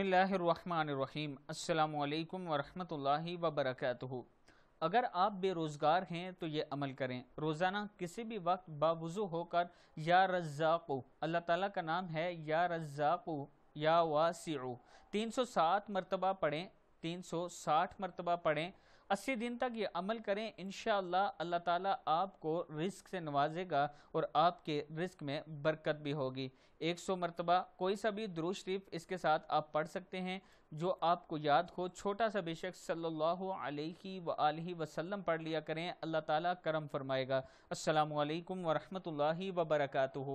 बसमीम् अल्लाम वरहमतुल्लाहि वबरकatuhu अगर आप बेरोज़गार हैं तो ये अमल करें रोज़ाना किसी भी वक्त बावज़ू होकर या रज़ाक़ु अल्लाह ताला का नाम है या रज़ाक़ु या वासिउ सात मरतबा पढ़ें 360 मरतबा पढ़ें अस्सी दिन तक ये अमल करें इन अल्लाह ताला आपको रिस्क से नवाजेगा और आपके रिस्क में बरकत भी होगी एक सौ मरतबा कोई सा भी द्रू शरीफ इसके साथ आप पढ़ सकते हैं जो आपको याद हो छोटा सा बेशक सल्लल्लाहु अलैहि व वसल्लम पढ़ लिया करें अल्लाह ताला करम फरमाएगा असलकम वालेकुम वरहमतुल्लाहि